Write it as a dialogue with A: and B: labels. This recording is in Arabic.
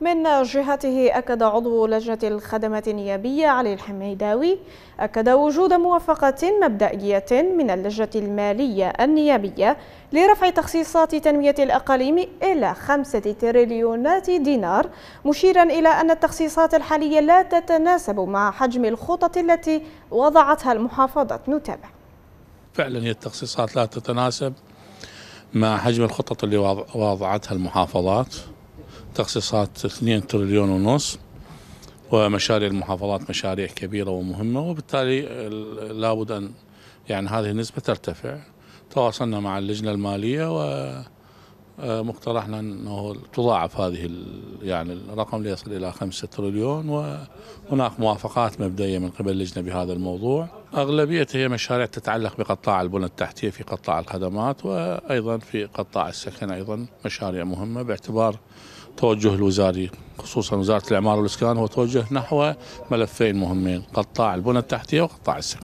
A: من جهته أكد عضو لجنة الخدمات النيابية علي الحميداوي أكد وجود موافقة مبدئية من اللجنة المالية النيابية لرفع تخصيصات تنمية الأقاليم إلى خمسة تريليونات دينار مشيرا إلى أن التخصيصات الحالية لا تتناسب مع حجم الخطط التي وضعتها المحافظة نتابع
B: فعلا هي التخصيصات لا تتناسب مع حجم الخطط اللي وضعتها المحافظات تخصيصات 2 تريليون ونص ومشاريع المحافظات مشاريع كبيرة ومهمة وبالتالي لابد أن يعني هذه النسبة ترتفع تواصلنا مع اللجنة المالية و آه، مقترحنا انه تضاعف هذه يعني الرقم ليصل الى 5 تريليون وهناك موافقات مبدئيه من قبل اللجنه بهذا الموضوع اغلبيه هي مشاريع تتعلق بقطاع البنى التحتيه في قطاع الخدمات وايضا في قطاع السكن ايضا مشاريع مهمه باعتبار توجه الوزاري خصوصا وزاره الاعمار والاسكان هو توجه نحو ملفين مهمين قطاع البنى التحتيه وقطاع السكن